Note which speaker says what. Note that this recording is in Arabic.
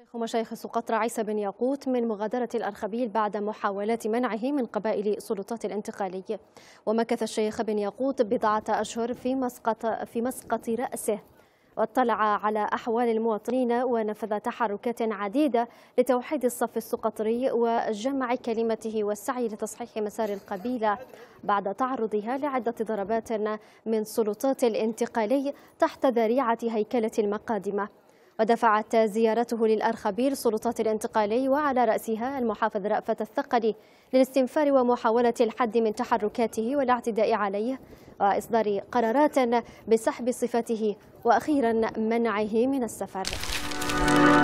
Speaker 1: شيخ مشايخ سقطرى عيسى بن ياقوت من مغادرة الأرخبيل بعد محاولات منعه من قبائل سلطات الانتقالية ومكث الشيخ بن ياقوت بضعة أشهر في مسقط, في مسقط رأسه واطلع على أحوال المواطنين ونفذ تحركات عديدة لتوحيد الصف السقطري وجمع كلمته والسعي لتصحيح مسار القبيلة بعد تعرضها لعدة ضربات من سلطات الانتقالي تحت ذريعة هيكلة المقادمة ودفعت زيارته للأرخبيل سلطات الانتقالي وعلى رأسها المحافظ رأفت الثقلي للاستنفار ومحاولة الحد من تحركاته والاعتداء عليه وإصدار قرارات بسحب صفته وأخيرا منعه من السفر